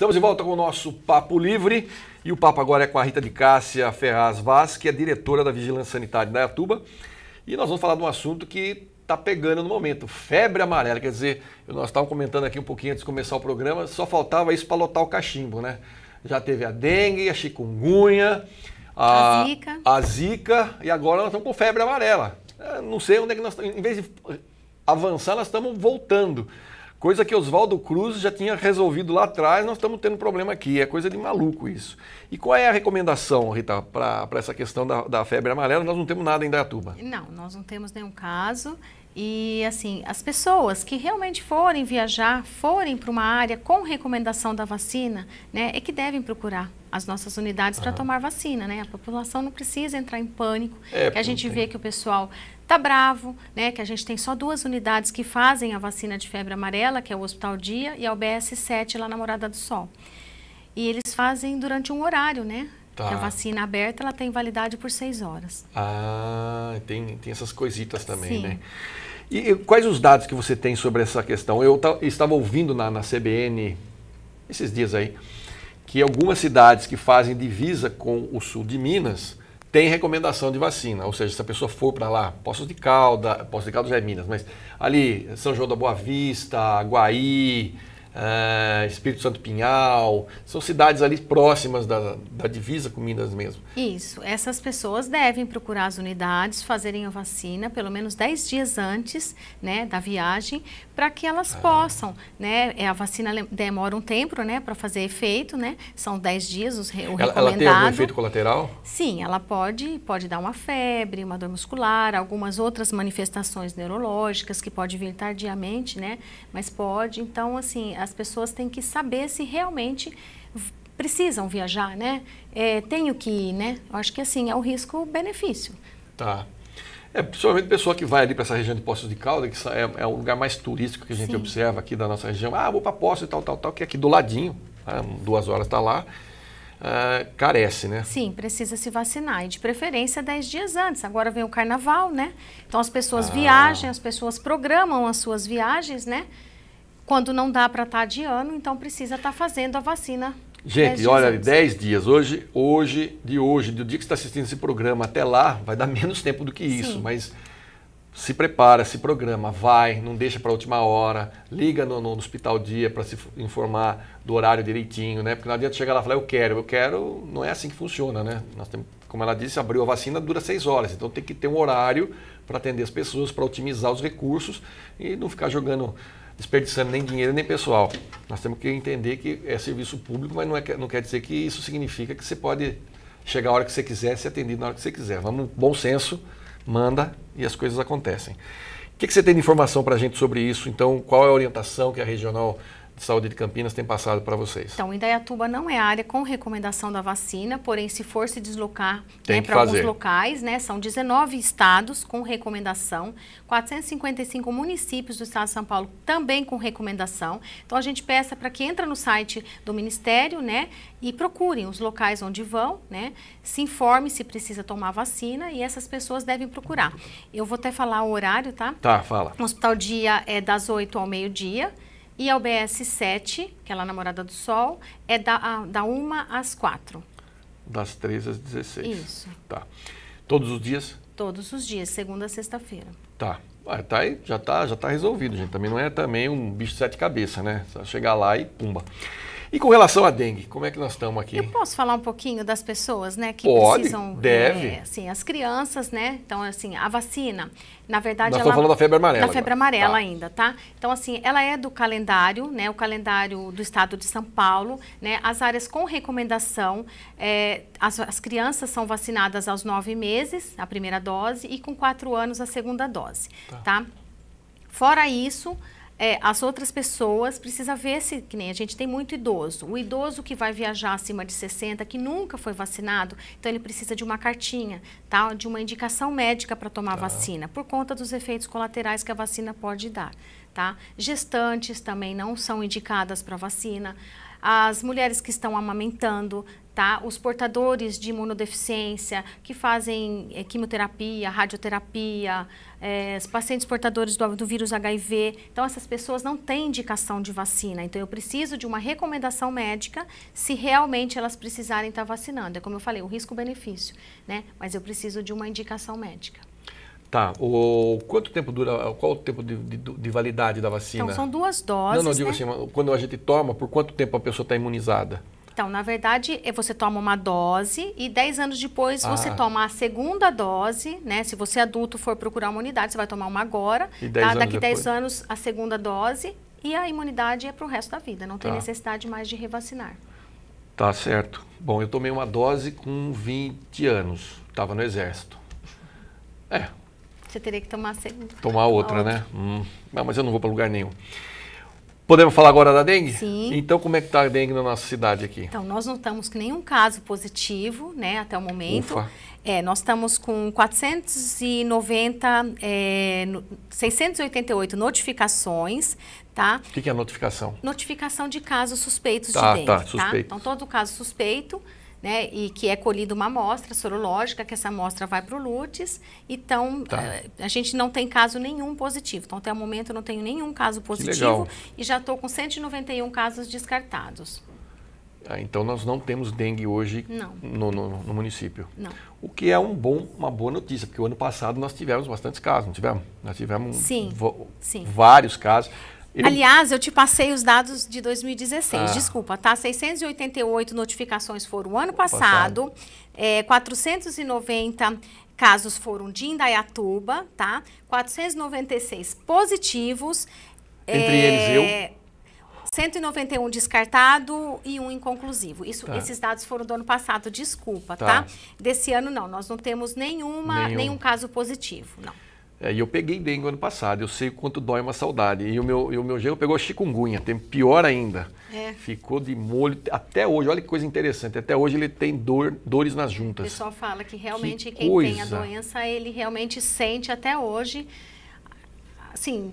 Estamos de volta com o nosso Papo Livre e o papo agora é com a Rita de Cássia Ferraz Vaz, que é diretora da Vigilância Sanitária da Iatuba. E nós vamos falar de um assunto que está pegando no momento, febre amarela. Quer dizer, nós estávamos comentando aqui um pouquinho antes de começar o programa, só faltava isso para lotar o cachimbo, né? Já teve a dengue, a chikungunya, a, a, zika. a zika, e agora nós estamos com febre amarela. É, não sei onde é que nós estamos. Em vez de avançar, nós estamos voltando. Coisa que Oswaldo Cruz já tinha resolvido lá atrás, nós estamos tendo problema aqui, é coisa de maluco isso. E qual é a recomendação, Rita, para essa questão da, da, febre amarela? Nós não temos nada em Dayatuba. Não, nós não temos nenhum caso. E assim, as pessoas que realmente forem viajar, forem para uma área com recomendação da vacina, né, é que devem procurar as nossas unidades uhum. para ah. tomar vacina, né? A população não precisa entrar em pânico. É, a gente vê que o pessoal está bravo, né, que a gente tem só duas unidades que fazem a vacina de febre amarela, que é o Hospital Dia e a UBS 7 lá na Morada do Sol. E eles fazem durante um horário, né? Tá. a vacina aberta ela tem validade por seis horas. Ah, tem, tem essas coisitas também, Sim. né? E, e, quais os dados que você tem sobre essa questão? Eu estava ouvindo na, na CBN esses dias aí que algumas cidades que fazem divisa com o sul de Minas tem recomendação de vacina, ou seja, se a pessoa for para lá, Poços de Calda, Poços de Caldas é Minas, mas ali São João da Boa Vista, Guaí, Uh, Espírito Santo Pinhal, são cidades ali próximas da, da, divisa com Minas mesmo. Isso, essas pessoas devem procurar as unidades, fazerem a vacina pelo menos 10 dias antes né, da viagem, para que elas ah. possam, né, é, a vacina demora um tempo né, para fazer efeito, né, são 10 dias o ela, recomendado. Ela tem algum efeito colateral? Sim, ela pode, pode dar uma febre, uma dor muscular, algumas outras manifestações neurológicas que pode vir tardiamente, né, mas pode, então assim as pessoas têm que saber se realmente precisam viajar, né? É, tenho que ir, né? Eu acho que assim, é o risco-benefício. Tá. É, principalmente pessoa que vai ali para essa região de Poços de Calda, que é, é, o lugar mais turístico que a gente Sim. observa aqui da nossa região. Ah, vou para Poços e tal, tal, tal, que é aqui do ladinho, tá? duas horas está lá. Uh, carece, né? Sim, precisa se vacinar e de preferência 10 dias antes. Agora vem o carnaval, né? Então as pessoas ah. viajam, as pessoas programam as suas viagens, né? Quando não dá para estar tá de ano, então precisa estar tá fazendo a vacina. Gente, é, olha, 10 dias. Hoje, hoje, de hoje, do dia que você está assistindo esse programa até lá, vai dar menos tempo do que isso, Sim. mas se prepara, se programa, vai, não deixa para a última hora, liga no, no hospital dia para se informar do horário direitinho, né? Porque não adianta chegar lá e falar, eu quero, eu quero, não é assim que funciona, né? Nós temos, como ela disse, abriu a vacina, dura seis horas, então tem que ter um horário para atender as pessoas, para otimizar os recursos e não ficar jogando desperdiçando nem dinheiro nem pessoal. Nós temos que entender que é serviço público, mas não, é, não quer dizer que isso significa que você pode chegar a hora que você quiser, ser atendido na hora que você quiser. Vamos, bom senso, manda e as coisas acontecem. O que, que você tem de informação para a gente sobre isso? Então, qual é a orientação que a regional Saúde de Campinas tem passado para vocês? Então, Indaiatuba não é área com recomendação da vacina, porém, se for se deslocar né, para alguns locais, né, são 19 estados com recomendação, 455 municípios do estado de São Paulo também com recomendação. Então, a gente peça para que entre no site do Ministério né, e procurem os locais onde vão, né, se informe se precisa tomar vacina e essas pessoas devem procurar. Eu vou até falar o horário, tá? Tá, fala. O hospital dia é das 8 ao meio-dia e a UBS 7, que é lá na Morada do Sol, é da, a, da 1 às 4. Das 13 às 16. Isso. Tá. Todos os dias? Todos os dias, segunda a sexta-feira. Tá. Ah, tá aí, já está já tá resolvido, gente. Também não é também um bicho de sete cabeças, né? Só chegar lá e pumba. E com relação à dengue, como é que nós estamos aqui? Eu posso falar um pouquinho das pessoas, né, que Pode, precisam... Né, deve. É, assim, as crianças, né, então, assim, a vacina, na verdade, nós ela... falando da febre amarela. Da febre amarela tá. ainda, tá? Então, assim, ela é do calendário, né, o calendário do estado de São Paulo, né, as áreas com recomendação, é, as, as crianças são vacinadas aos nove meses, a primeira dose, e com quatro anos, a segunda dose, tá? tá? Fora isso, é, as outras pessoas precisa ver se, que nem a gente tem muito idoso. O idoso que vai viajar acima de 60, que nunca foi vacinado, então ele precisa de uma cartinha, tá? de uma indicação médica para tomar tá. vacina, por conta dos efeitos colaterais que a vacina pode dar. Tá? Gestantes também não são indicadas para vacina as mulheres que estão amamentando, tá? Os portadores de imunodeficiência que fazem é, quimioterapia, radioterapia, é, os pacientes portadores do, do, vírus HIV. Então, essas pessoas não têm indicação de vacina. Então, eu preciso de uma recomendação médica se realmente elas precisarem estar vacinando. É como eu falei, o risco-benefício, né? Mas eu preciso de uma indicação médica. Tá. O quanto tempo dura? Qual o tempo de, de, de validade da vacina? Então são duas doses. Não, não digo né? assim. Quando a gente toma, por quanto tempo a pessoa está imunizada? Então, na verdade, é, você toma uma dose e 10 anos depois ah. você toma a segunda dose, né? Se você é adulto for procurar uma unidade, você vai tomar uma agora. E 10 tá? Daqui depois. 10 anos a segunda dose e a imunidade é para o resto da vida. Não tem tá. necessidade mais de revacinar. Tá certo. Bom, eu tomei uma dose com 20 anos. Estava no exército. É, você teria que tomar sempre. Tomar outra, né? Hum. Não, mas eu não vou para lugar nenhum. Podemos falar agora da dengue? Sim. Então, como é que está a dengue na nossa cidade aqui? Então, nós não estamos com nenhum caso positivo, né, até o momento. Ufa. É, nós estamos com 490, é, 688 notificações, tá? O que, que, é notificação? Notificação de casos suspeitos tá, de tá, dengue, tá? Suspeito. Então, todo caso suspeito, né, e que é colhida uma amostra sorológica, que essa amostra vai para o LUTES. Então, tá. a, eh, a, gente não tem caso nenhum positivo. Então, até o momento, eu não tenho nenhum caso positivo e já estou com 191 casos descartados. Ah, então, nós não temos dengue hoje no, no, no, município. Não. O que é um bom, uma boa notícia, porque o ano passado nós tivemos bastantes casos, não tivemos? Nós tivemos sim, sim. vários casos. Aliás, eu te passei os dados de 2016, ah. desculpa, tá? 688 notificações foram o ano passado, passado. É, 490 casos foram de Indaiatuba, tá? 496 positivos. Entre é, eles eu. 191 descartado e um inconclusivo. Isso, tá. Esses dados foram do ano passado, desculpa, tá. tá? Desse ano não, nós não temos nenhuma, nenhum, nenhum caso positivo, não. É, e eu peguei dengue ano passado, eu sei quanto dói uma saudade. E o meu, e o meu gelo pegou chikungunya, tem pior ainda. É. Ficou de molho até hoje, olha que coisa interessante, até hoje ele tem dor, dores nas juntas. O pessoal fala que realmente que quem coisa. tem a doença, ele realmente sente até hoje, assim,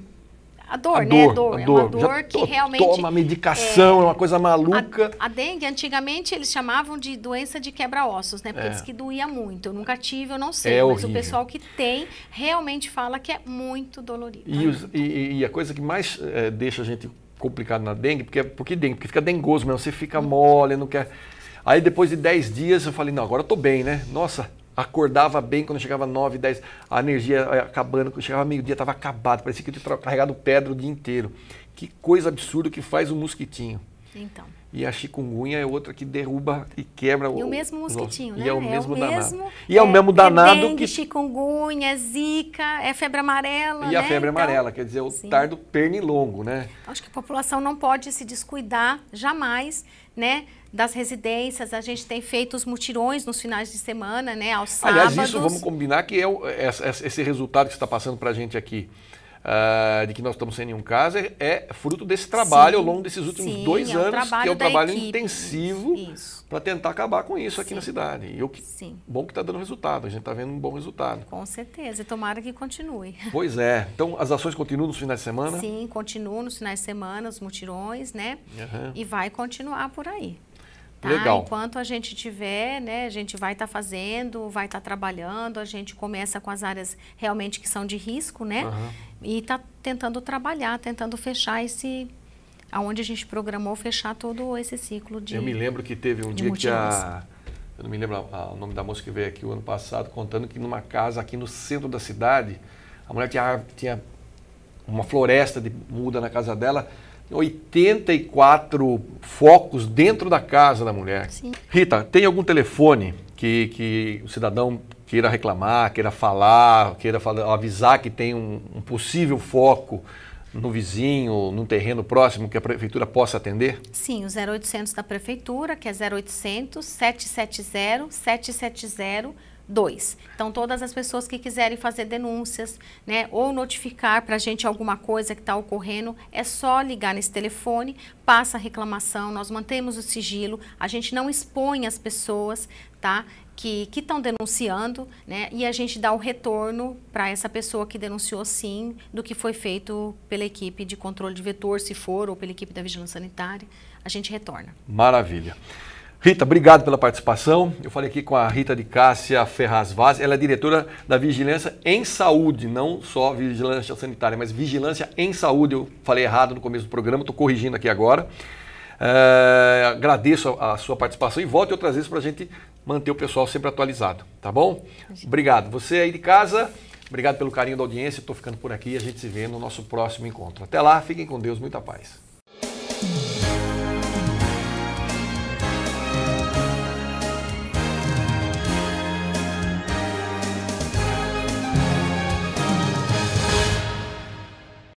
a dor, a né? Dor, a dor. A dor. É uma dor Já que realmente. Toma é medicação, é, é uma coisa maluca. A, a, dengue, antigamente, eles chamavam de doença de quebra-ossos, né? Porque é. que doía muito. Eu nunca tive, eu não sei. É mas horrível. o pessoal que tem realmente fala que é muito dolorido. E, os, e, e a coisa que mais é, deixa a gente complicado na dengue, porque, porque dengue, porque fica dengoso mesmo, você fica hum. mole, não quer. Aí depois de 10 dias eu falei, não, agora eu tô bem, né? Nossa, acordava bem quando chegava 9, 10, a energia é, acabando, quando chegava meio-dia estava acabado, parecia que eu tinha carregado pedra o dia inteiro. Que coisa absurda que faz o mosquitinho. Então. E a chikungunya é outra que derruba e quebra o. E o mesmo mosquitinho, né? E é né? o é mesmo o danado. Mesmo, e é, é, o mesmo danado é dengue, que. chikungunya, é zika, é febre amarela. E né? a febre então, amarela, quer dizer, o sim. tardo pernilongo, né? Acho que a população não pode se descuidar jamais, né? das residências, a gente tem feito os mutirões nos finais de semana, né, aos Aliás, sábados. Aliás, isso vamos combinar que é o, é, é, esse resultado que está passando para a gente aqui Uh, de que nós estamos sem nenhum caso, é, é fruto desse trabalho sim, ao longo desses últimos sim, dois é um anos, que é um trabalho equipe, intensivo para tentar acabar com isso aqui na cidade. E o que, bom que está dando resultado, a gente está vendo um bom resultado. Com certeza, tomara que continue. Pois é. Então, as ações continuam nos finais de semana? Sim, continuam nos finais de semana, os mutirões, né? Uhum. E vai continuar por aí. Tá? Legal. Enquanto a gente tiver, né, a gente vai estar tá fazendo, vai estar tá trabalhando, a gente começa com as áreas realmente que são de risco, né? Uhum. E está tentando trabalhar, tentando fechar esse aonde a gente programou fechar todo esse ciclo de Eu me lembro que teve um dia que a eu não me lembro o nome da moça que veio aqui o ano passado contando que numa casa aqui no centro da cidade, a mulher tinha, tinha uma floresta de muda na casa dela 84 focos dentro da casa da mulher. Sim. Rita, tem algum telefone que, que o cidadão queira reclamar, queira falar, queira falar, avisar que tem um, um possível foco no vizinho, num terreno próximo que a prefeitura possa atender? Sim, o 0800 da prefeitura, que é 0800 770 770 2. Então, todas as pessoas que quiserem fazer denúncias, né, ou notificar para a gente alguma coisa que está ocorrendo, é só ligar nesse telefone, passa a reclamação, nós mantemos o sigilo, a gente não expõe as pessoas, tá? Que estão denunciando, né? E a gente dá o retorno para essa pessoa que denunciou sim do que foi feito pela equipe de controle de vetor, se for, ou pela equipe da vigilância sanitária. A gente retorna. Maravilha. Rita, obrigado pela participação. Eu falei aqui com a Rita de Cássia Ferraz Vaz, ela é diretora da Vigilância em Saúde, não só Vigilância Sanitária, mas Vigilância em Saúde. Eu falei errado no começo do programa, estou corrigindo aqui agora. É, agradeço a, a, sua participação e volte outras vezes para a gente manter o pessoal sempre atualizado, tá bom? Obrigado. Você aí de casa, obrigado pelo carinho da audiência. Estou ficando por aqui e a gente se vê no nosso próximo encontro. Até lá, fiquem com Deus, muita paz.